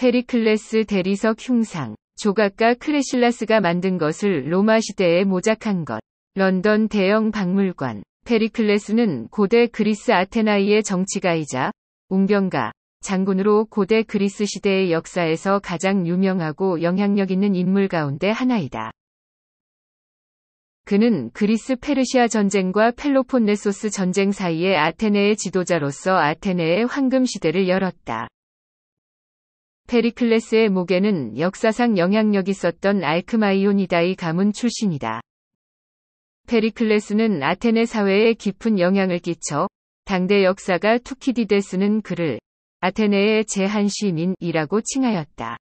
페리클레스 대리석 흉상, 조각가 크레실라스가 만든 것을 로마 시대에 모작한 것. 런던 대형 박물관. 페리클레스는 고대 그리스 아테나이의 정치가이자 웅병가 장군으로 고대 그리스 시대의 역사에서 가장 유명하고 영향력 있는 인물 가운데 하나이다. 그는 그리스 페르시아 전쟁과 펠로폰네소스 전쟁 사이의 아테네의 지도자로서 아테네의 황금 시대를 열었다. 페리클레스의 목에는 역사상 영향력 있었던 알크마이온이다의 가문 출신이다. 페리클레스는 아테네 사회에 깊은 영향을 끼쳐 당대 역사가 투키디데스는 그를 아테네의 제한시민이라고 칭하였다.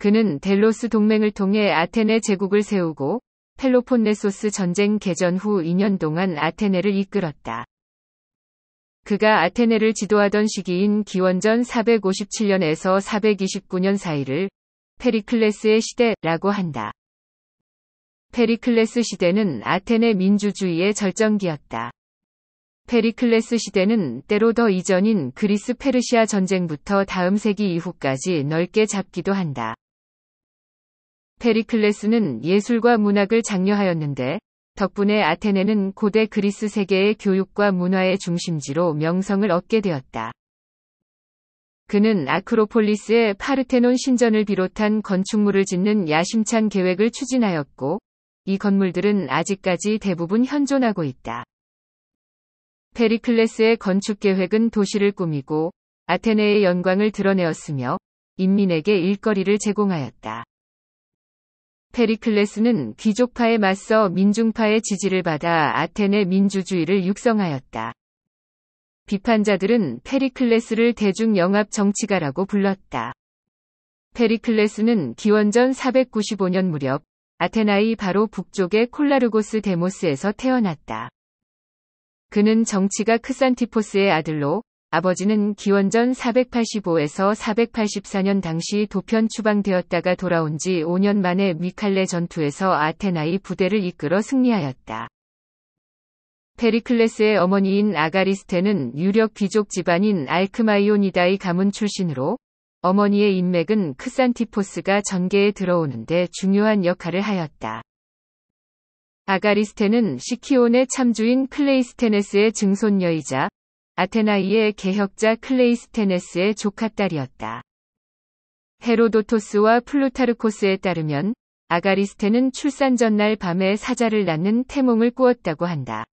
그는 델로스 동맹을 통해 아테네 제국을 세우고 펠로폰네소스 전쟁 개전 후 2년 동안 아테네를 이끌었다. 그가 아테네를 지도하던 시기인 기원전 457년에서 429년 사이를 페리클레스의 시대라고 한다. 페리클레스 시대는 아테네 민주주의의 절정기였다. 페리클레스 시대는 때로 더 이전인 그리스 페르시아 전쟁부터 다음 세기 이후까지 넓게 잡기도 한다. 페리클레스는 예술과 문학을 장려하였는데 덕분에 아테네는 고대 그리스 세계의 교육과 문화의 중심지로 명성을 얻게 되었다. 그는 아크로폴리스의 파르테논 신전을 비롯한 건축물을 짓는 야심찬 계획을 추진하였고, 이 건물들은 아직까지 대부분 현존하고 있다. 페리클레스의 건축 계획은 도시를 꾸미고 아테네의 영광을 드러내었으며 인민에게 일거리를 제공하였다. 페리클레스는 귀족파에 맞서 민중파의 지지를 받아 아테네 민주주의를 육성하였다. 비판자들은 페리클레스를 대중 영합 정치가라고 불렀다. 페리클레스는 기원전 495년 무렵 아테나이 바로 북쪽의 콜라르고스 데모스에서 태어났다. 그는 정치가 크산티포스의 아들로 아버지는 기원전 485에서 484년 당시 도편 추방되었다가 돌아온 지 5년 만에 미칼레 전투에서 아테나의 부대를 이끌어 승리하였다. 페리클레스의 어머니인 아가리스테는 유력 귀족 집안인 알크마이오니다의 가문 출신으로 어머니의 인맥은 크산티포스가 전개에 들어오는데 중요한 역할을 하였다. 아가리스테는 시키온의 참주인 클레이스테네스의 증손녀이자 아테나이의 개혁자 클레이스테네스의 조카딸이었다. 헤로도토스와 플루타르코스에 따르면 아가리스테는 출산 전날 밤에 사자를 낳는 태몽을 꾸었다고 한다.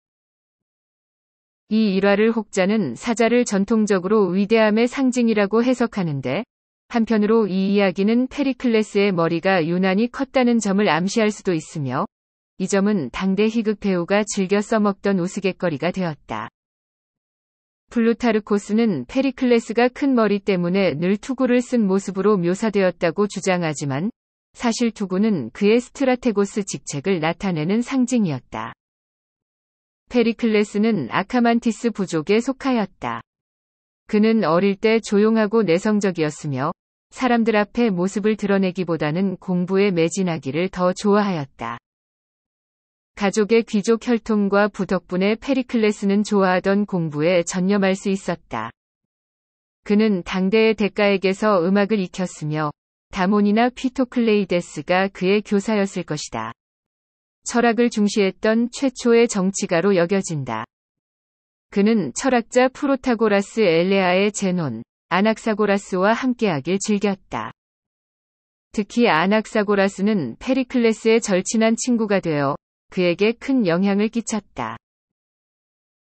이 일화를 혹자는 사자를 전통적으로 위대함의 상징이라고 해석하는데 한편으로 이 이야기는 페리클레스의 머리가 유난히 컸다는 점을 암시할 수도 있으며 이 점은 당대 희극 배우가 즐겨 써먹던 우스갯거리가 되었다. 플루타르코스는 페리클레스가 큰 머리 때문에 늘 투구를 쓴 모습으로 묘사되었다고 주장하지만 사실 투구는 그의 스트라테고스 직책을 나타내는 상징이었다. 페리클레스는 아카만티스 부족에 속하였다. 그는 어릴 때 조용하고 내성적이었으며 사람들 앞에 모습을 드러내기보다는 공부에 매진하기를 더 좋아하였다. 가족의 귀족 혈통과 부덕분에 페리클레스는 좋아하던 공부에 전념할 수 있었다. 그는 당대의 대가에게서 음악을 익혔으며 다몬이나 피토클레이데스가 그의 교사였을 것이다. 철학을 중시했던 최초의 정치가로 여겨진다. 그는 철학자 프로타고라스 엘레아의 제논, 아낙사고라스와 함께하길 즐겼다. 특히 아낙사고라스는 페리클레스의 절친한 친구가 되어 그에게 큰 영향을 끼쳤다.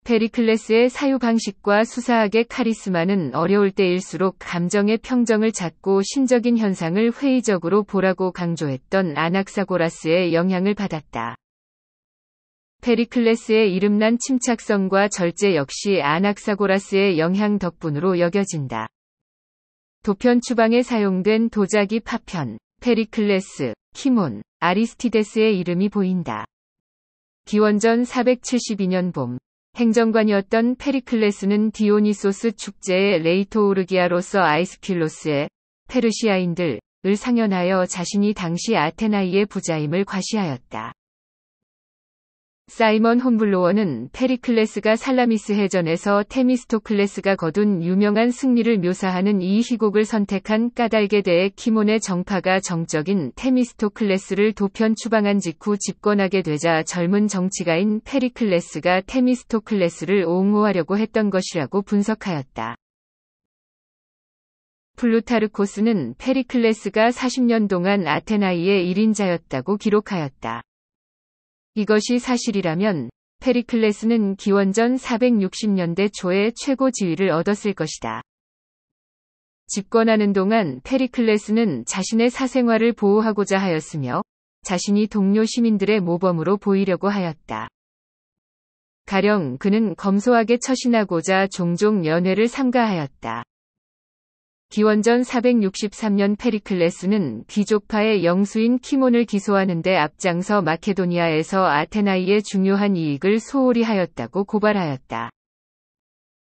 페리클레스의 사유 방식과 수사학의 카리스마는 어려울 때일수록 감정의 평정을 찾고 신적인 현상을 회의적으로 보라고 강조했던 아낙사고라스의 영향을 받았다. 페리클레스의 이름난 침착성과 절제 역시 아낙사고라스의 영향 덕분으로 여겨진다. 도편 추방에 사용된 도자기 파편, 페리클레스, 키몬, 아리스티데스의 이름이 보인다. 기원전 472년 봄 행정관이었던 페리클레스는 디오니소스 축제의 레이토오르기아로서 아이스킬로스의 페르시아인들을 상연하여 자신이 당시 아테나이의 부자임을 과시하였다. 사이먼 홈블로어는 페리클레스가 살라미스 해전에서 테미스토클레스가 거둔 유명한 승리를 묘사하는 이 희곡을 선택한 까닭에 대해 키몬의 정파가 정적인 테미스토클레스를 도편 추방한 직후 집권하게 되자 젊은 정치가인 페리클레스가 테미스토클레스를 옹호하려고 했던 것이라고 분석하였다. 플루타르코스는 페리클레스가 40년 동안 아테나이의 1인자였다고 기록하였다. 이것이 사실이라면 페리클레스는 기원전 460년대 초에 최고 지위를 얻었을 것이다. 집권하는 동안 페리클레스는 자신의 사생활을 보호하고자 하였으며 자신이 동료 시민들의 모범으로 보이려고 하였다. 가령 그는 검소하게 처신하고자 종종 연회를 삼가하였다. 기원전 463년 페리클레스는 귀족파의 영수인 키몬을 기소하는데 앞장서 마케도니아에서 아테나이의 중요한 이익을 소홀히 하였다고 고발하였다.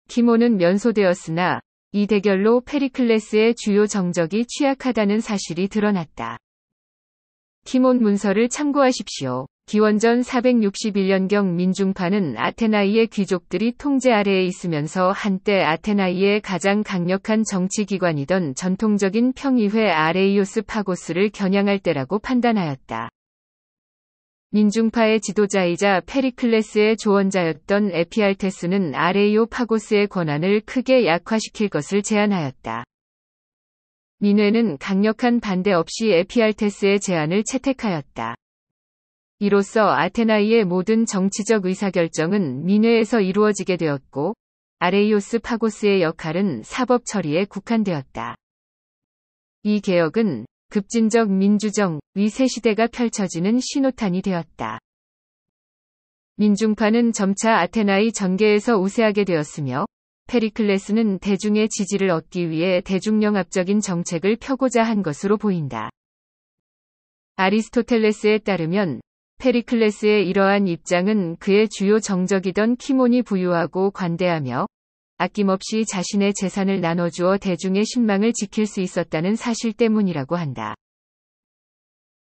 키몬은 면소되었으나 이 대결로 페리클레스의 주요 정적이 취약하다는 사실이 드러났다. 키몬 문서를 참고하십시오. 기원전 461년경 민중파는 아테나이의 귀족들이 통제 아래에 있으면서 한때 아테나이의 가장 강력한 정치기관이던 전통적인 평의회 아레이오스 파고스를 겨냥할 때라고 판단하였다. 민중파의 지도자이자 페리클레스의 조언자였던 에피알테스는 아레이오 파고스의 권한을 크게 약화시킬 것을 제안하였다. 민회는 강력한 반대 없이 에피알테스의 제안을 채택하였다. 이로써 아테나이의 모든 정치적 의사결정은 민회에서 이루어지게 되었고 아레이오스 파고스의 역할은 사법 처리에 국한되었다. 이 개혁은 급진적 민주정, 위세 시대가 펼쳐지는 신호탄이 되었다. 민중파는 점차 아테나이 전개에서 우세하게 되었으며 페리클레스는 대중의 지지를 얻기 위해 대중영합적인 정책을 펴고자 한 것으로 보인다. 아리스토텔레스에 따르면 페리클레스의 이러한 입장은 그의 주요 정적이던 키몬이 부유하고 관대하며 아낌없이 자신의 재산을 나눠주어 대중의 신망을 지킬 수 있었다는 사실 때문이라고 한다.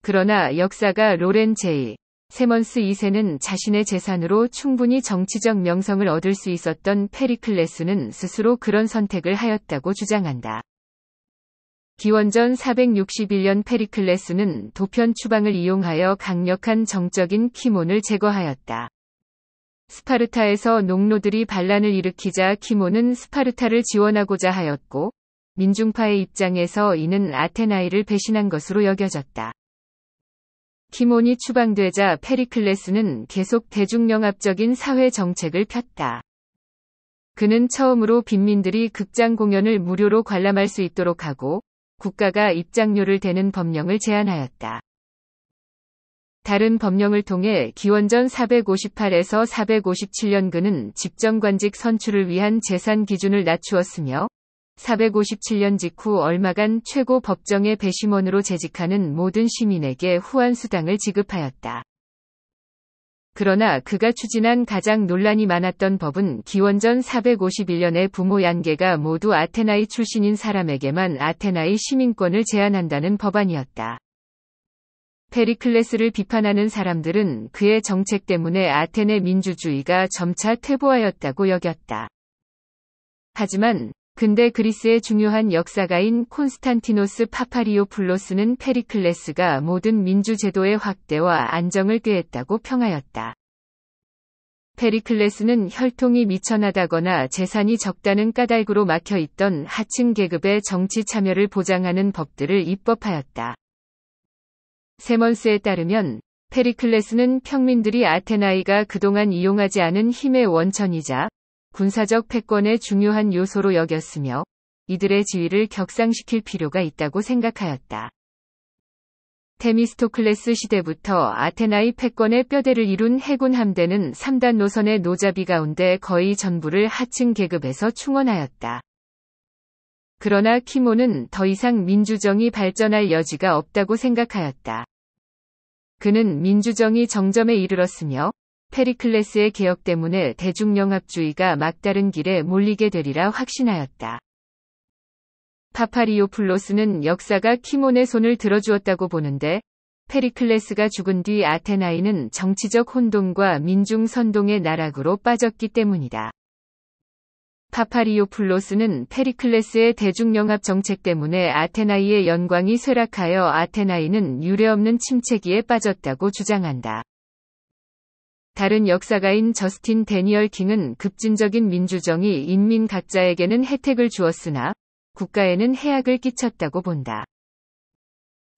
그러나 역사가 로렌 제이, 세먼스 2세는 자신의 재산으로 충분히 정치적 명성을 얻을 수 있었던 페리클레스는 스스로 그런 선택을 하였다고 주장한다. 기원전 461년 페리클레스는 도편 추방을 이용하여 강력한 정적인 키몬을 제거하였다. 스파르타에서 농로들이 반란을 일으키자 키몬은 스파르타를 지원하고자 하였고 민중파의 입장에서 이는 아테나이를 배신한 것으로 여겨졌다. 키몬이 추방되자 페리클레스는 계속 대중영합적인 사회 정책을 폈다. 그는 처음으로 빈민들이 극장 공연을 무료로 관람할 수 있도록 하고 국가가 입장료를 대는 법령을 제안하였다. 다른 법령을 통해 기원전 458에서 457년근은 집정관직 선출을 위한 재산 기준을 낮추었으며 457년 직후 얼마간 최고 법정의 배심원으로 재직하는 모든 시민에게 후한 수당을 지급하였다. 그러나 그가 추진한 가장 논란이 많았던 법은 기원전 451년에 부모 양계가 모두 아테나이 출신인 사람에게만 아테나이 시민권을 제한한다는 법안이었다. 페리클레스를 비판하는 사람들은 그의 정책 때문에 아테네 민주주의가 점차 퇴보하였다고 여겼다. 하지만 근데 그리스의 중요한 역사가인 콘스탄티노스 파파리오플로스는 페리클레스가 모든 민주제도의 확대와 안정을 꾀했다고 평하였다. 페리클레스는 혈통이 미천하다거나 재산이 적다는 까닭으로 막혀있던 하층 계급의 정치 참여를 보장하는 법들을 입법하였다. 세먼스에 따르면 페리클레스는 평민들이 아테나이가 그동안 이용하지 않은 힘의 원천이자 군사적 패권의 중요한 요소로 여겼으며 이들의 지위를 격상시킬 필요가 있다고 생각하였다. 테미스토클레스 시대부터 아테나의 패권의 뼈대를 이룬 해군 함대는 3단 노선의 노자비 가운데 거의 전부를 하층 계급에서 충원하였다. 그러나 키모는 더 이상 민주정이 발전할 여지가 없다고 생각하였다. 그는 민주정이 정점에 이르렀으며 페리클레스의 개혁 때문에 대중영합주의가 막다른 길에 몰리게 되리라 확신하였다. 파파리오플로스는 역사가 키몬의 손을 들어주었다고 보는데 페리클레스가 죽은 뒤 아테나이는 정치적 혼동과 민중 선동의 나락으로 빠졌기 때문이다. 파파리오플로스는 페리클레스의 대중영합 정책 때문에 아테나이의 연광이 쇠락하여 아테나이는 유례없는 침체기에 빠졌다고 주장한다. 다른 역사가인 저스틴 데니얼 킹은 급진적인 민주정이 인민 각자에게는 혜택을 주었으나 국가에는 해악을 끼쳤다고 본다.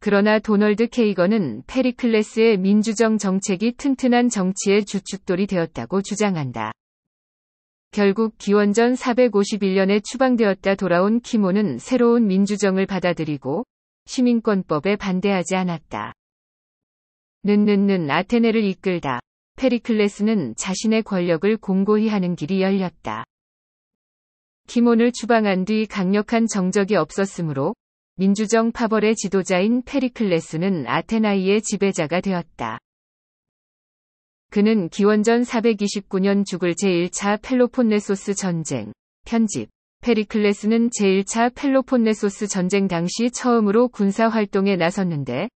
그러나 도널드 케이건은 페리클레스의 민주정 정책이 튼튼한 정치의 주춧돌이 되었다고 주장한다. 결국 기원전 451년에 추방되었다 돌아온 키모는 새로운 민주정을 받아들이고 시민권법에 반대하지 않았다. 는 는 는 아테네를 이끌다. 페리클레스는 자신의 권력을 공고히 하는 길이 열렸다. 키몬을 추방한 뒤 강력한 정적이 없었으므로 민주정 파벌의 지도자인 페리클레스는 아테나이의 지배자가 되었다. 그는 기원전 429년 죽을 제1차 펠로폰네소스 전쟁, 편집, 페리클레스는 제1차 펠로폰네소스 전쟁 당시 처음으로 군사활동에 나섰는데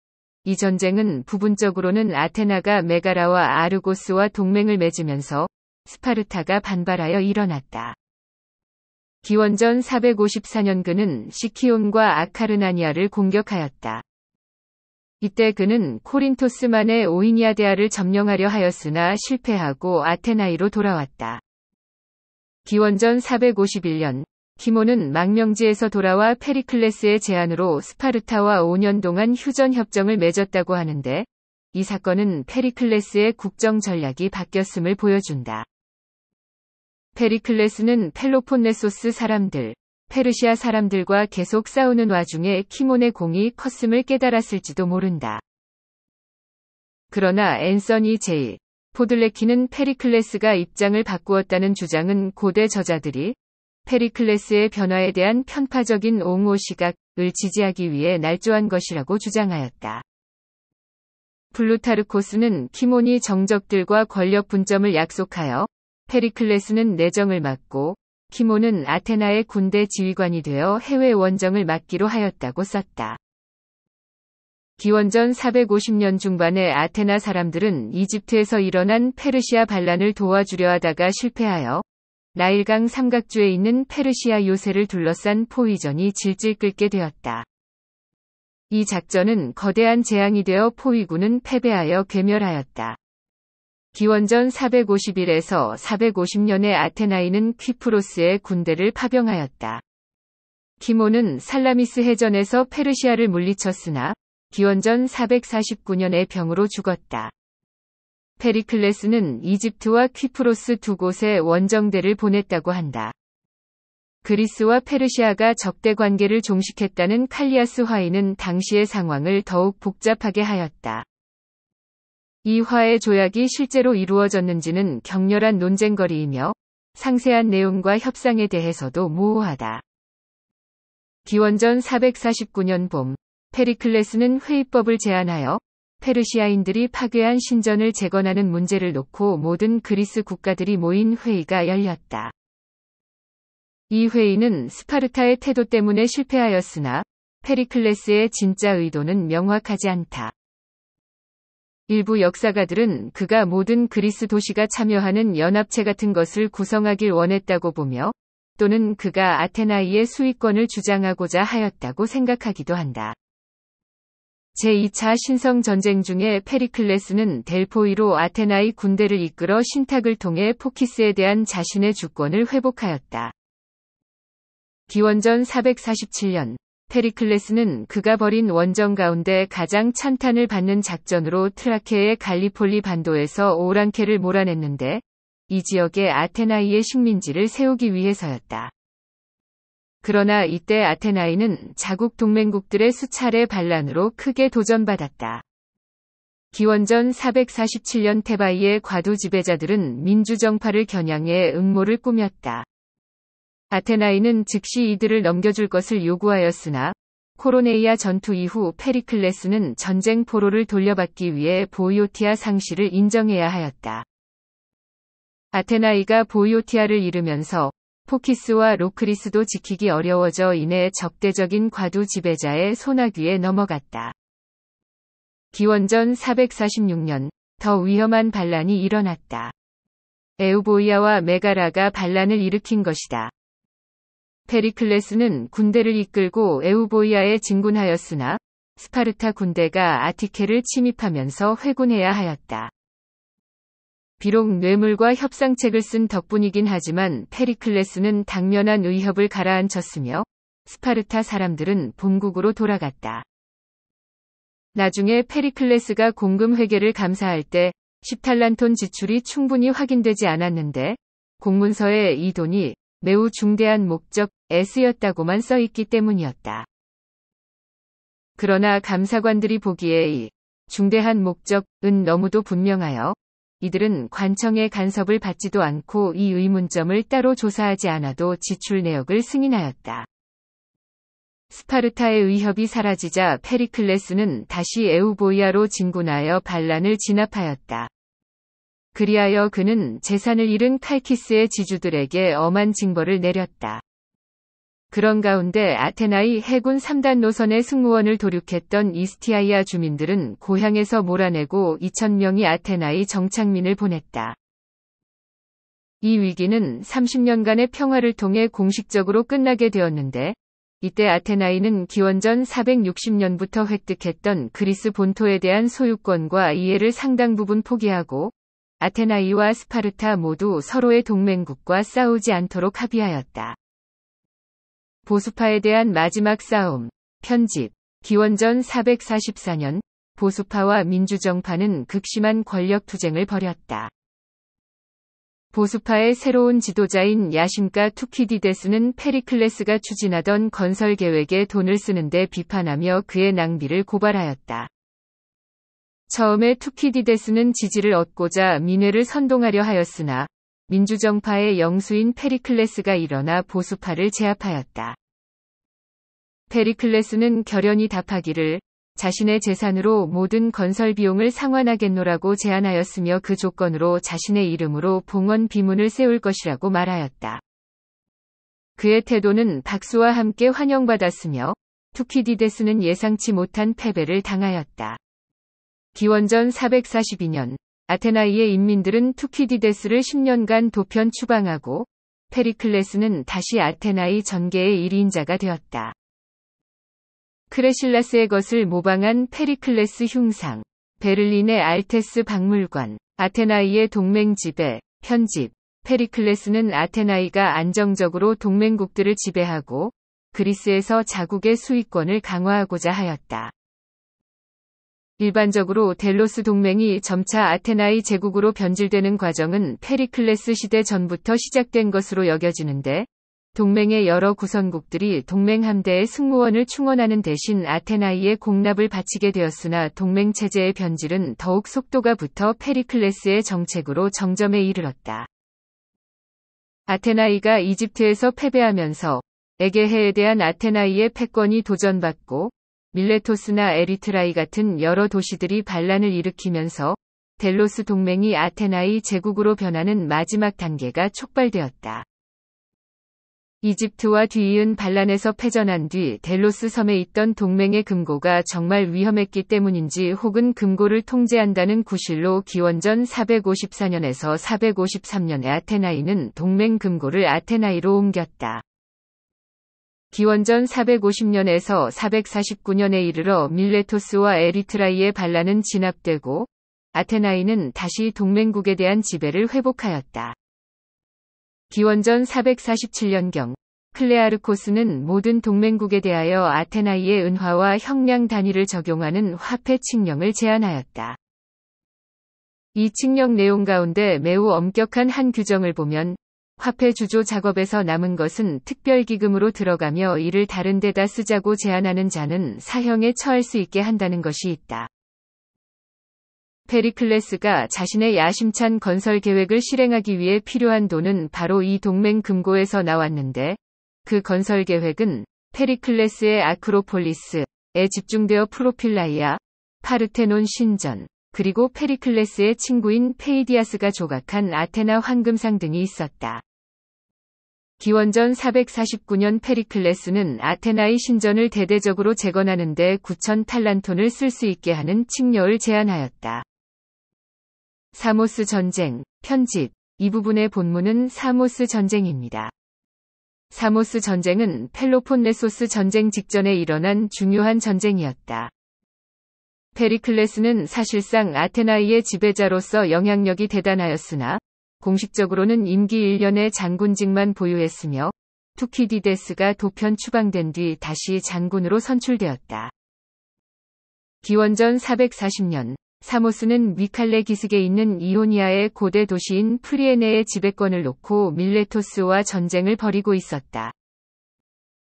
이 전쟁은 부분적으로는 아테나가 메가라와 아르고스와 동맹을 맺으면서 스파르타가 반발하여 일어났다. 기원전 454년 그는 시키온과 아카르나니아를 공격하였다. 이때 그는 코린토스만의 오이니아데아를 점령하려 하였으나 실패하고 아테나이로 돌아왔다. 기원전 451년 키모는 망명지에서 돌아와 페리클레스의 제안으로 스파르타와 5년 동안 휴전 협정을 맺었다고 하는데 이 사건은 페리클레스의 국정 전략이 바뀌었음을 보여준다. 페리클레스는 펠로폰네소스 사람들, 페르시아 사람들과 계속 싸우는 와중에 키몬의 공이 컸음을 깨달았을지도 모른다. 그러나 앤서니 제일, 포들레키는 페리클레스가 입장을 바꾸었다는 주장은 고대 저자들이 페리클레스의 변화에 대한 편파적인 옹호 시각을 지지하기 위해 날조한 것이라고 주장하였다. 블루타르코스는 키몬이 정적들과 권력 분점을 약속하여 페리클레스는 내정을 맡고 키몬은 아테나의 군대 지휘관이 되어 해외 원정을 맡기로 하였다고 썼다. 기원전 450년 중반에 아테나 사람들은 이집트에서 일어난 페르시아 반란을 도와주려 하다가 실패하여 나일강 삼각주에 있는 페르시아 요새를 둘러싼 포위전이 질질 끌게 되었다. 이 작전은 거대한 재앙이 되어 포위군은 패배하여 괴멸하였다. 기원전 451에서 450년에 아테나이는 퀴프로스의 군대를 파병하였다. 키모는 살라미스 해전에서 페르시아를 물리쳤으나 기원전 449년에 병으로 죽었다. 페리클레스는 이집트와 퀴프로스두 곳에 원정대를 보냈다고 한다. 그리스와 페르시아가 적대 관계를 종식했다는 칼리아스 화인은 당시의 상황을 더욱 복잡하게 하였다. 이화의 조약이 실제로 이루어졌는지는 격렬한 논쟁거리이며 상세한 내용과 협상에 대해서도 모호하다. 기원전 449년 봄, 페리클레스는 회의법을 제안하여 페르시아인들이 파괴한 신전을 재건하는 문제를 놓고 모든 그리스 국가들이 모인 회의가 열렸다. 이 회의는 스파르타의 태도 때문에 실패하였으나 페리클레스의 진짜 의도는 명확하지 않다. 일부 역사가들은 그가 모든 그리스 도시가 참여하는 연합체 같은 것을 구성하길 원했다고 보며 또는 그가 아테나이의 수익권을 주장하고자 하였다고 생각하기도 한다. 제2차 신성 전쟁 중에 페리클레스는 델포이로 아테나의 군대를 이끌어 신탁을 통해 포키스에 대한 자신의 주권을 회복하였다. 기원전 447년 페리클레스는 그가 벌인 원정 가운데 가장 찬탄을 받는 작전으로 트라케의 갈리폴리 반도에서 오랑캐를 몰아냈는데 이 지역에 아테나이의 식민지를 세우기 위해서였다. 그러나 이때 아테나이는 자국 동맹국들의 수차례 반란으로 크게 도전받았다. 기원전 447년 테바이의 과도 지배자들은 민주정파를 겨냥해 음모를 꾸몄다. 아테나이는 즉시 이들을 넘겨줄 것을 요구하였으나 코로네이아 전투 이후 페리클레스는 전쟁 포로를 돌려받기 위해 보이오티아 상실을 인정해야 하였다. 아테나이가 보이오티아를 잃으면서 포키스와 로크리스도 지키기 어려워져 이내 적대적인 과두 지배자의 소나귀에 넘어갔다. 기원전 446년 더 위험한 반란이 일어났다. 에우보이아와 메가라가 반란을 일으킨 것이다. 페리클레스는 군대를 이끌고 에우보이아에 진군하였으나 스파르타 군대가 아티케를 침입하면서 회군해야 하였다. 비록 뇌물과 협상책을 쓴 덕분이긴 하지만 페리클레스는 당면한 의협을 가라앉혔으며 스파르타 사람들은 본국으로 돌아갔다. 나중에 페리클레스가 공금 회계를 감사할 때 10탈란톤 지출이 충분히 확인되지 않았는데 공문서에 이 돈이 매우 중대한 목적 s 였다고만써 있기 때문이었다. 그러나 감사관들이 보기에 이 중대한 목적은 너무도 분명하여 이들은 관청의 간섭을 받지도 않고 이 의문점을 따로 조사하지 않아도 지출 내역을 승인하였다. 스파르타의 의협이 사라지자 페리클레스는 다시 에우보이아로 진군하여 반란을 진압하였다. 그리하여 그는 재산을 잃은 칼키스의 지주들에게 엄한 징벌을 내렸다. 그런 가운데 아테나이 해군 3단 노선의 승무원을 도륙했던 이스티아이아 주민들은 고향에서 몰아내고 2 0 0 0명이아테나이 정착민을 보냈다. 이 위기는 30년간의 평화를 통해 공식적으로 끝나게 되었는데 이때 아테나이는 기원전 460년부터 획득했던 그리스 본토에 대한 소유권과 이해를 상당 부분 포기하고 아테나이와 스파르타 모두 서로의 동맹국과 싸우지 않도록 합의하였다. 보수파에 대한 마지막 싸움. 편집. 기원전 444년 보수파와 민주정파는 극심한 권력 투쟁을 벌였다. 보수파의 새로운 지도자인 야심가 투키디데스는 페리클레스가 추진하던 건설 계획에 돈을 쓰는데 비판하며 그의 낭비를 고발하였다. 처음에 투키디데스는 지지를 얻고자 민회를 선동하려 하였으나 민주정파의 영수인 페리클레스가 일어나 보수파를 제압하였다. 페리클레스는 결연히 답하기를 자신의 재산으로 모든 건설 비용을 상환하겠노라고 제안하였으며 그 조건으로 자신의 이름으로 봉헌 비문을 세울 것이라고 말하였다. 그의 태도는 박수와 함께 환영받았으며 투키디데스는 예상치 못한 패배를 당하였다. 기원전 442년 아테나이의 인민들은 투키디데스를 10년간 도편 추방하고 페리클레스는 다시 아테나이 전개의 1인자가 되었다. 크레실라스의 것을 모방한 페리클레스 흉상, 베를린의 알테스 박물관, 아테나이의 동맹 지배, 편집, 페리클레스는 아테나이가 안정적으로 동맹국들을 지배하고 그리스에서 자국의 수익권을 강화하고자 하였다. 일반적으로 델로스 동맹이 점차 아테나의 제국으로 변질되는 과정은 페리클레스 시대 전부터 시작된 것으로 여겨지는데 동맹의 여러 구성국들이 동맹 함대의 승무원을 충원하는 대신 아테나이의 공납을 바치게 되었으나 동맹 체제의 변질은 더욱 속도가 붙어 페리클레스의 정책으로 정점에 이르렀다. 아테나이가 이집트에서 패배하면서 에게해에 대한 아테나이의 패권이 도전받고 밀레토스나 에리트라이 같은 여러 도시들이 반란을 일으키면서 델로스 동맹이 아테나의 제국으로 변하는 마지막 단계가 촉발되었다. 이집트와 뒤이은 반란에서 패전한 뒤 델로스 섬에 있던 동맹의 금고가 정말 위험했기 때문인지 혹은 금고를 통제한다는 구실로 기원전 454년에서 453년에 아테나이는 동맹 금고를 아테나이로 옮겼다. 기원전 450년에서 449년에 이르러 밀레토스와 에리트라이의 반란은 진압되고 아테나이는 다시 동맹국에 대한 지배를 회복하였다. 기원전 447년경 클레아르코스는 모든 동맹국에 대하여 아테나이의 은화와 형량 단위를 적용하는 화폐 칙령을 제안하였다. 이 칙령 내용 가운데 매우 엄격한 한 규정을 보면 화폐 주조 작업에서 남은 것은 특별기금으로 들어가며 이를 다른 데다 쓰자고 제안하는 자는 사형에 처할 수 있게 한다는 것이 있다. 페리클레스가 자신의 야심찬 건설 계획을 실행하기 위해 필요한 돈은 바로 이 동맹 금고에서 나왔는데 그 건설 계획은 페리클레스의 아크로폴리스에 집중되어 프로필라이아, 파르테논 신전, 그리고 페리클레스의 친구인 페이디아스가 조각한 아테나 황금상 등이 있었다. 기원전 449년 페리클레스는 아테나의 신전을 대대적으로 재건하는데 9천 탈란톤을 쓸 수 있게 하는 칙령을 제안하였다. 사모스 전쟁, 편집, 이 부분의 본문은 사모스 전쟁입니다. 사모스 전쟁은 펠로폰네소스 전쟁 직전에 일어난 중요한 전쟁이었다. 페리클레스는 사실상 아테나이의 지배자로서 영향력이 대단하였으나 공식적으로는 임기 1년의 장군직만 보유했으며 투키디데스가 도편 추방된 뒤 다시 장군으로 선출되었다. 기원전 440년 사모스는 위칼레 기슭에 있는 이오니아의 고대 도시인 프리에네의 지배권을 놓고 밀레토스와 전쟁을 벌이고 있었다.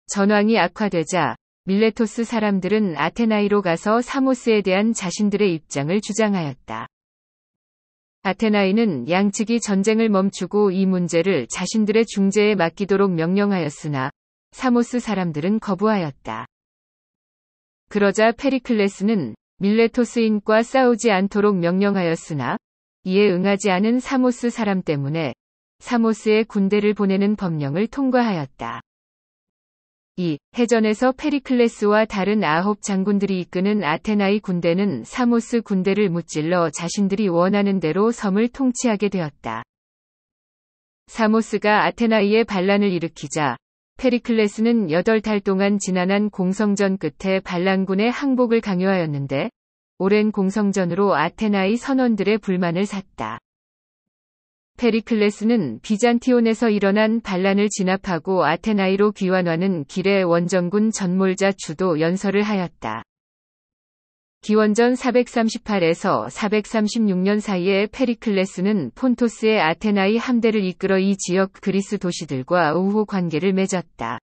전황이 악화되자 밀레토스 사람들은 아테나이로 가서 사모스에 대한 자신들의 입장을 주장하였다. 아테나이는 양측이 전쟁을 멈추고 이 문제를 자신들의 중재에 맡기도록 명령하였으나 사모스 사람들은 거부하였다. 그러자 페리클레스는 밀레토스인과 싸우지 않도록 명령하였으나 이에 응하지 않은 사모스 사람 때문에 사모스의 군대를 보내는 법령을 통과하였다. 2. 해전에서 페리클레스와 다른 아홉 장군들이 이끄는 아테나의 군대는 사모스 군대를 무찔러 자신들이 원하는 대로 섬을 통치하게 되었다. 사모스가 아테나이의 반란을 일으키자 페리클레스는 8달 동안 지난한 공성전 끝에 반란군의 항복을 강요하였는데 오랜 공성전으로 아테나의 선원들의 불만을 샀다. 페리클레스는 비잔티온에서 일어난 반란을 진압하고 아테나이로 귀환하는 길에 원정군 전몰자 주도 연설을 하였다. 기원전 438에서 436년 사이에 페리클레스는 폰토스의 아테나이 함대를 이끌어 이 지역 그리스 도시들과 우호 관계를 맺었다.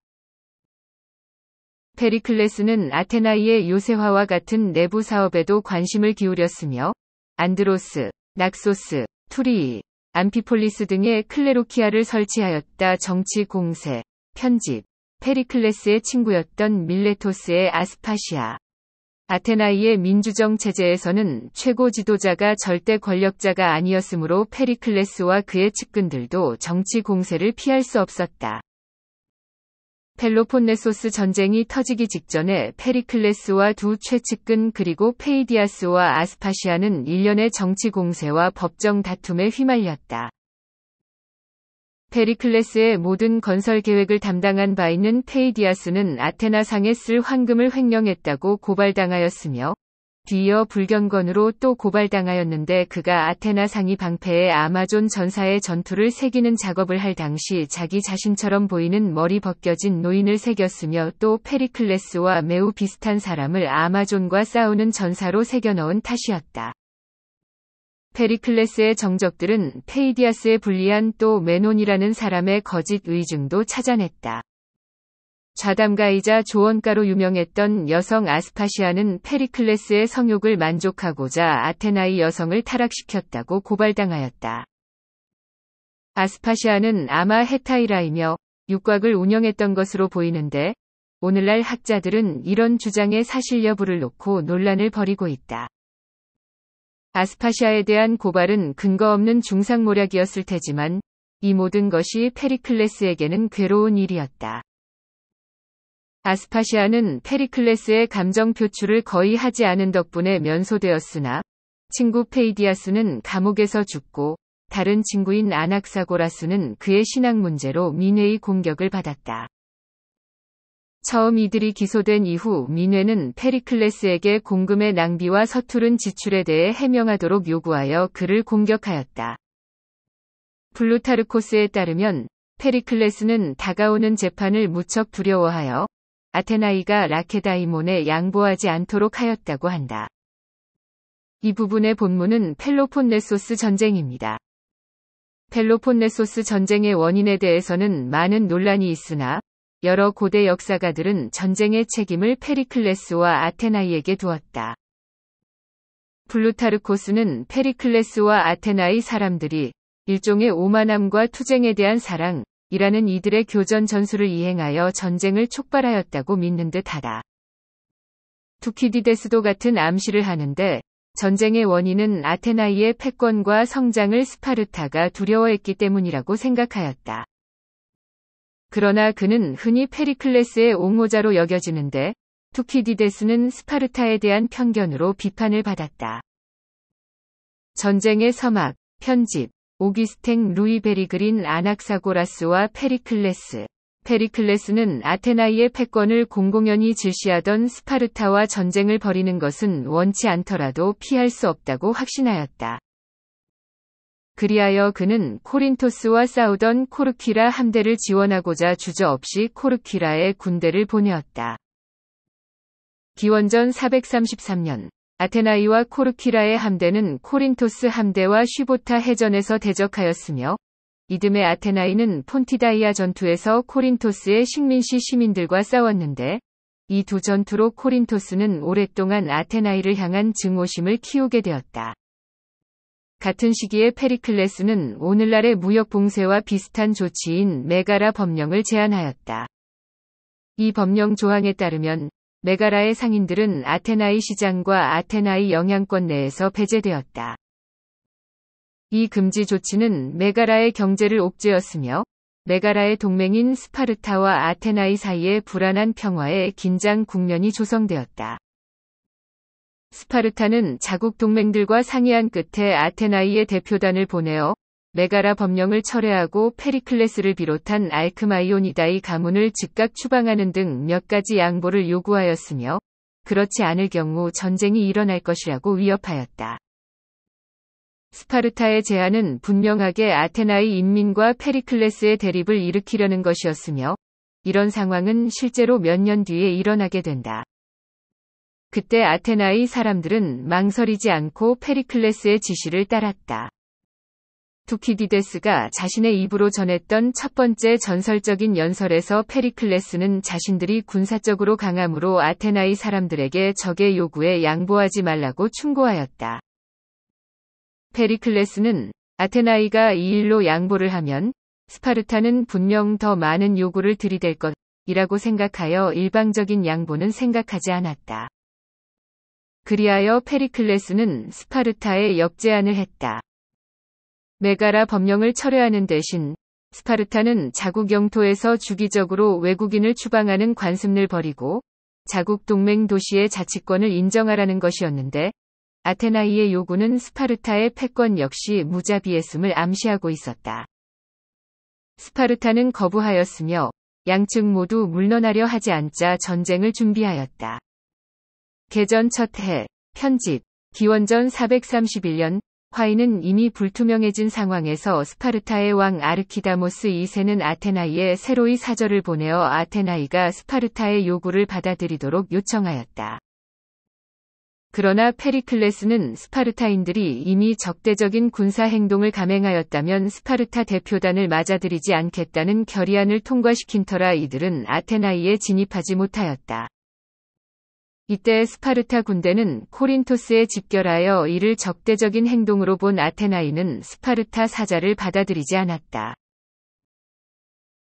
페리클레스는 아테나이의 요새화와 같은 내부 사업에도 관심을 기울였으며 안드로스, 낙소스, 투리, 암피폴리스 등의 클레로키아를 설치하였다. 정치 공세, 편집, 페리클레스의 친구였던 밀레토스의 아스파시아. 아테나이의 민주정 체제에서는 최고 지도자가 절대 권력자가 아니었으므로 페리클레스와 그의 측근들도 정치 공세를 피할 수 없었다. 펠로폰네소스 전쟁이 터지기 직전에 페리클레스와 두 최측근 그리고 페이디아스와 아스파시아는 일련의 정치 공세와 법정 다툼에 휘말렸다. 페리클레스의 모든 건설 계획을 담당한 바 있는 페이디아스는 아테나 상에 쓸 황금을 횡령했다고 고발당하였으며 뒤이어 불경건으로 또 고발당하였는데 그가 아테나 상이 방패에 아마존 전사의 전투를 새기는 작업을 할 당시 자기 자신처럼 보이는 머리 벗겨진 노인을 새겼으며 또 페리클레스와 매우 비슷한 사람을 아마존과 싸우는 전사로 새겨넣은 탓이었다. 페리클레스의 정적들은 페이디아스에 불리한 또 메논이라는 사람의 거짓 의증도 찾아냈다. 자담가이자 조언가로 유명했던 여성 아스파시아는 페리클레스의 성욕을 만족하고자 아테나이 여성을 타락시켰다고 고발당하였다. 아스파시아는 아마 헤타이라이며 육곽을 운영했던 것으로 보이는데 오늘날 학자들은 이런 주장의 사실 여부를 놓고 논란을 벌이고 있다. 아스파시아에 대한 고발은 근거 없는 중상모략이었을 테지만 이 모든 것이 페리클레스에게는 괴로운 일이었다. 아스파시아는 페리클레스의 감정 표출을 거의 하지 않은 덕분에 면소되었으나 친구 페이디아스는 감옥에서 죽고 다른 친구인 아낙사고라스는 그의 신앙 문제로 민회의 공격을 받았다. 처음 이들이 기소된 이후 민회는 페리클레스에게 공금의 낭비와 서투른 지출에 대해 해명하도록 요구하여 그를 공격하였다. 블루타르코스에 따르면 페리클레스는 다가오는 재판을 무척 두려워하여 아테나이가 라케다이몬에 양보하지 않도록 하였다고 한다. 이 부분의 본문은 펠로폰네소스 전쟁입니다. 펠로폰네소스 전쟁의 원인에 대해서는 많은 논란이 있으나 여러 고대 역사가들은 전쟁의 책임을 페리클레스와 아테나이에게 두었다. 블루타르코스는 페리클레스와 아테나이 사람들이 일종의 오만함과 투쟁에 대한 사랑, 이라는 이들의 교전 전술을 이행하여 전쟁을 촉발하였다고 믿는 듯하다. 투키디데스도 같은 암시를 하는데 전쟁의 원인은 아테나이의 패권과 성장을 스파르타가 두려워했기 때문이라고 생각하였다. 그러나 그는 흔히 페리클레스의 옹호자로 여겨지는데 투키디데스는 스파르타에 대한 편견으로 비판을 받았다. 전쟁의 서막, 편집, 오기스탱 루이 베리그린 아낙사고라스와 페리클레스. 페리클레스는 아테나이의 패권을 공공연히 질시하던 스파르타와 전쟁을 벌이는 것은 원치 않더라도 피할 수 없다고 확신하였다. 그리하여 그는 코린토스와 싸우던 코르키라 함대를 지원하고자 주저없이 코르키라의 군대를 보내었다. 기원전 433년 아테나이와 코르키라의 함대는 코린토스 함대와 쉬보타 해전에서 대적하였으며 이듬해 아테나이는 폰티다이아 전투에서 코린토스의 식민시 시민들과 싸웠는데 이 두 전투로 코린토스는 오랫동안 아테나이를 향한 증오심을 키우게 되었다. 같은 시기에 페리클레스는 오늘날의 무역 봉쇄와 비슷한 조치인 메가라 법령을 제안하였다. 이 법령 조항에 따르면 메가라의 상인들은 아테나이 시장과 아테나이 영향권 내에서 배제되었다. 이 금지 조치는 메가라의 경제를 옥죄었으며 메가라의 동맹인 스파르타와 아테나이 사이의 불안한 평화에 긴장 국면이 조성되었다. 스파르타는 자국 동맹들과 상의한 끝에 아테나이의 대표단을 보내어 메가라 법령을 철회하고 페리클레스를 비롯한 알크마이오니다의 가문을 즉각 추방하는 등 몇 가지 양보를 요구하였으며 그렇지 않을 경우 전쟁이 일어날 것이라고 위협하였다. 스파르타의 제안은 분명하게 아테나의 인민과 페리클레스의 대립을 일으키려는 것이었으며 이런 상황은 실제로 몇 년 뒤에 일어나게 된다. 그때 아테나의 사람들은 망설이지 않고 페리클레스의 지시를 따랐다. 투키디데스가 자신의 입으로 전했던 첫 번째 전설적인 연설에서 페리클레스는 자신들이 군사적으로 강함으로 아테나의 사람들에게 적의 요구에 양보하지 말라고 충고하였다. 페리클레스는 아테나이가 이 일로 양보를 하면 스파르타는 분명 더 많은 요구를 들이댈 것이라고 생각하여 일방적인 양보는 생각하지 않았다. 그리하여 페리클레스는 스파르타에 역제안을 했다. 메가라 법령을 철회하는 대신 스파르타는 자국 영토에서 주기적으로 외국인을 추방하는 관습을 버리고 자국 동맹 도시의 자치권을 인정하라는 것이었는데 아테나이의 요구는 스파르타의 패권 역시 무자비했음을 암시하고 있었다. 스파르타는 거부하였으며 양측 모두 물러나려 하지 않자 전쟁을 준비하였다. 개전 첫 해, 편집, 기원전 431년 화인은 이미 불투명해진 상황에서 스파르타의 왕 아르키다모스 2세는 아테나이에 새로이 사절을 보내어 아테나이가 스파르타의 요구를 받아들이도록 요청하였다. 그러나 페리클레스는 스파르타인들이 이미 적대적인 군사 행동을 감행하였다면 스파르타 대표단을 맞아들이지 않겠다는 결의안을 통과시킨 터라 이들은 아테나이에 진입하지 못하였다. 이때 스파르타 군대는 코린토스에 집결하여 이를 적대적인 행동으로 본 아테나이는 스파르타 사자를 받아들이지 않았다.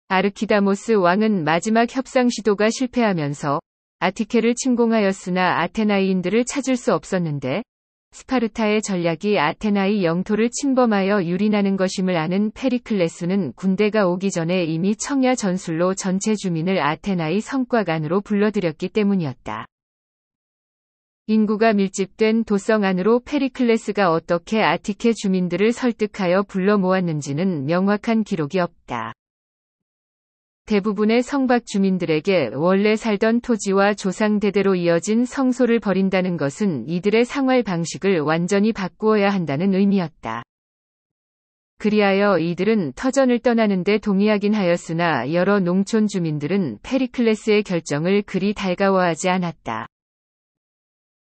아르키다모스 왕은 마지막 협상 시도가 실패하면서 아티케를 침공하였으나 아테나이인들을 찾을 수 없었는데 스파르타의 전략이 아테나이 영토를 침범하여 유린하는 것임을 아는 페리클레스는 군대가 오기 전에 이미 청야 전술로 전체 주민을 아테나이 성곽 안으로 불러들였기 때문이었다. 인구가 밀집된 도성 안으로 페리클레스가 어떻게 아티케 주민들을 설득하여 불러 모았는지는 명확한 기록이 없다. 대부분의 성박 주민들에게 원래 살던 토지와 조상대대로 이어진 성소를 버린다는 것은 이들의 생활 방식을 완전히 바꾸어야 한다는 의미였다. 그리하여 이들은 터전을 떠나는데 동의하긴 하였으나 여러 농촌 주민들은 페리클레스의 결정을 그리 달가워하지 않았다.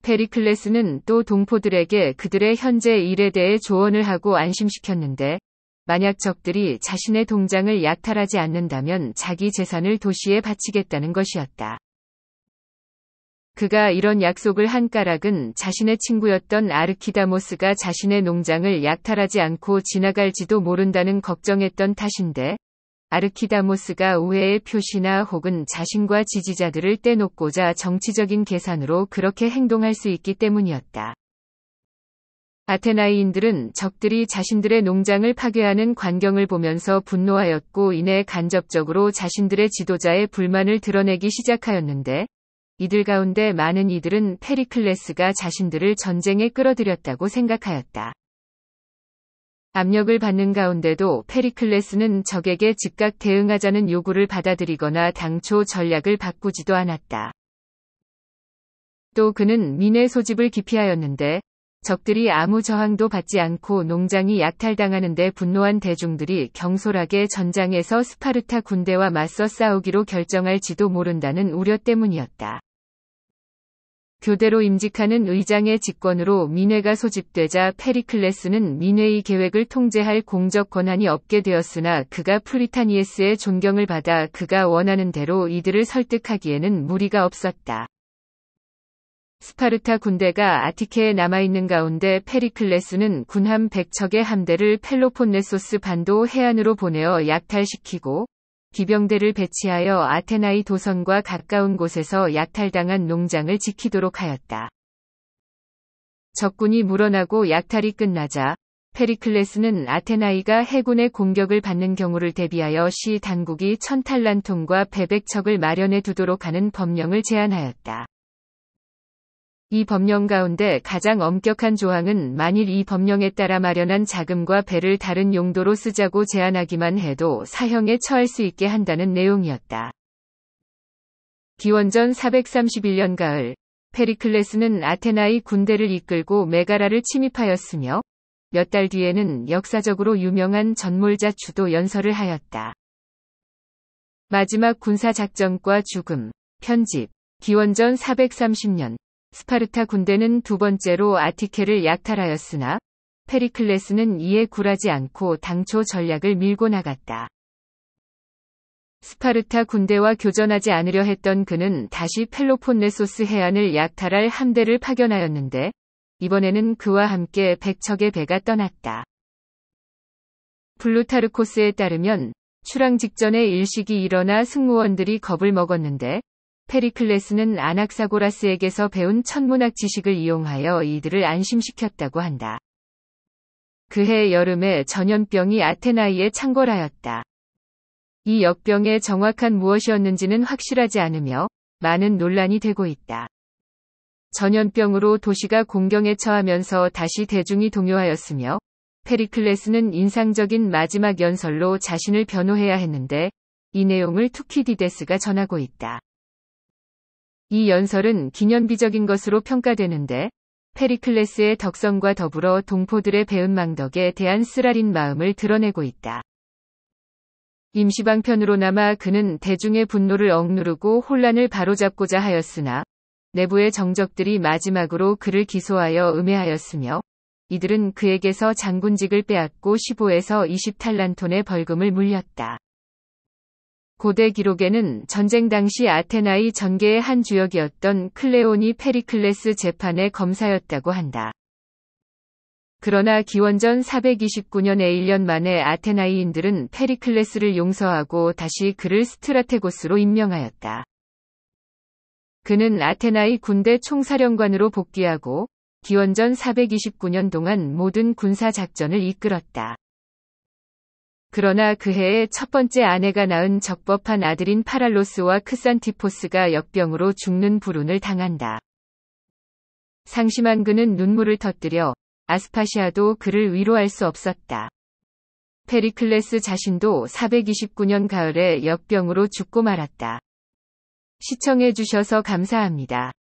페리클레스는 또 동포들에게 그들의 현재 일에 대해 조언을 하고 안심시켰는데 만약 적들이 자신의 동장을 약탈하지 않는다면 자기 재산을 도시에 바치겠다는 것이었다. 그가 이런 약속을 한 까락은 자신의 친구였던 아르키다모스가 자신의 농장을 약탈하지 않고 지나갈지도 모른다는 걱정했던 탓인데 아르키다모스가 우회의 표시나 혹은 자신과 지지자들을 떼놓고자 정치적인 계산으로 그렇게 행동할 수 있기 때문이었다. 아테나이인들은 적들이 자신들의 농장을 파괴하는 광경을 보면서 분노하였고 이내 간접적으로 자신들의 지도자의 불만을 드러내기 시작하였는데 이들 가운데 많은 이들은 페리클레스가 자신들을 전쟁에 끌어들였다고 생각하였다. 압력을 받는 가운데도 페리클레스는 적에게 즉각 대응하자는 요구를 받아들이거나 당초 전략을 바꾸지도 않았다. 또 그는 민의 소집을 기피하였는데 적들이 아무 저항도 받지 않고 농장이 약탈당하는데 분노한 대중들이 경솔하게 전장에서 스파르타 군대와 맞서 싸우기로 결정할지도 모른다는 우려 때문이었다. 교대로 임직하는 의장의 직권으로 민회가 소집되자 페리클레스는 민회의 계획을 통제할 공적 권한이 없게 되었으나 그가 프리타니에스의 존경을 받아 그가 원하는 대로 이들을 설득하기에는 무리가 없었다. 스파르타 군대가 아티케에 남아있는 가운데 페리클레스는 군함 100척의 함대를 펠로폰네소스 반도 해안으로 보내어 약탈시키고 기병대를 배치하여 아테나이 도성과 가까운 곳에서 약탈당한 농장을 지키도록 하였다. 적군이 물러나고 약탈이 끝나자 페리클레스는 아테나이가 해군의 공격을 받는 경우를 대비하여 시 당국이 천탈란통과 배백척을 마련해 두도록 하는 법령을 제안하였다. 이 법령 가운데 가장 엄격한 조항은 만일 이 법령에 따라 마련한 자금과 배를 다른 용도로 쓰자고 제안하기만 해도 사형에 처할 수 있게 한다는 내용이었다. 기원전 431년 가을, 페리클레스는 아테나의 군대를 이끌고 메가라를 침입하였으며 몇 달 뒤에는 역사적으로 유명한 전몰자 주도 연설을 하였다. 마지막 군사작전과 죽음, 편집, 기원전 430년 스파르타 군대는 두 번째로 아티케를 약탈하였으나 페리클레스는 이에 굴하지 않고 당초 전략을 밀고 나갔다. 스파르타 군대와 교전하지 않으려 했던 그는 다시 펠로폰네소스 해안을 약탈할 함대를 파견하였는데 이번에는 그와 함께 백척의 배가 떠났다. 블루타르코스에 따르면 출항 직전에 일식이 일어나 승무원들이 겁을 먹었는데 페리클레스는 아낙사고라스에게서 배운 천문학 지식을 이용하여 이들을 안심시켰다고 한다. 그해 여름에 전염병이 아테나이에 창궐하였다. 이 역병의 정확한 무엇이었는지는 확실하지 않으며 많은 논란이 되고 있다. 전염병으로 도시가 공경에 처하면서 다시 대중이 동요하였으며 페리클레스는 인상적인 마지막 연설로 자신을 변호해야 했는데 이 내용을 투키디데스가 전하고 있다. 이 연설은 기념비적인 것으로 평가되는데 페리클레스의 덕성과 더불어 동포들의 배은망덕에 대한 쓰라린 마음을 드러내고 있다. 임시방편으로나마 그는 대중의 분노를 억누르고 혼란을 바로잡고자 하였으나 내부의 정적들이 마지막으로 그를 기소하여 음해하였으며 이들은 그에게서 장군직을 빼앗고 15에서 20 탈란톤의 벌금을 물렸다. 고대 기록에는 전쟁 당시 아테나의 전개의 한 주역이었던 클레오니 페리클레스 재판의 검사였다고 한다. 그러나 기원전 429년에 1년 만에 아테나이인들은 페리클레스를 용서하고 다시 그를 스트라테고스로 임명하였다. 그는 아테나의 군대 총사령관으로 복귀하고 기원전 429년 동안 모든 군사 작전을 이끌었다. 그러나 그 해에 첫 번째 아내가 낳은 적법한 아들인 파랄로스와 크산티포스가 역병으로 죽는 불운을 당한다. 상심한 그는 눈물을 터뜨려 아스파시아도 그를 위로할 수 없었다. 페리클레스 자신도 429년 가을에 역병으로 죽고 말았다. 시청해주셔서 감사합니다.